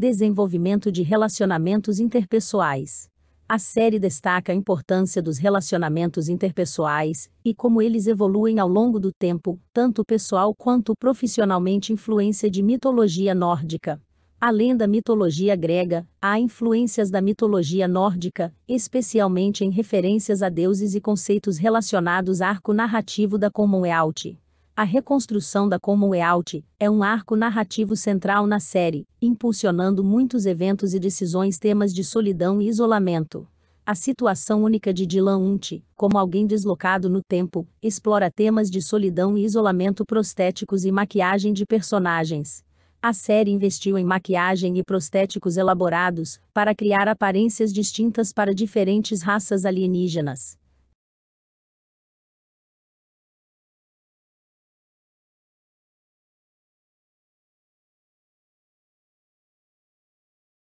Desenvolvimento de relacionamentos interpessoais. A série destaca a importância dos relacionamentos interpessoais e como eles evoluem ao longo do tempo, tanto pessoal quanto profissionalmente, influência de mitologia nórdica. Além da mitologia grega, há influências da mitologia nórdica, especialmente em referências a deuses e conceitos relacionados ao arco narrativo da Commonwealth. A reconstrução da Commonwealth é um arco narrativo central na série, impulsionando muitos eventos e decisões temas de solidão e isolamento. A situação única de Dylan Unti, como alguém deslocado no tempo, explora temas de solidão e isolamento prostéticos e maquiagem de personagens. A série investiu em maquiagem e prostéticos elaborados para criar aparências distintas para diferentes raças alienígenas.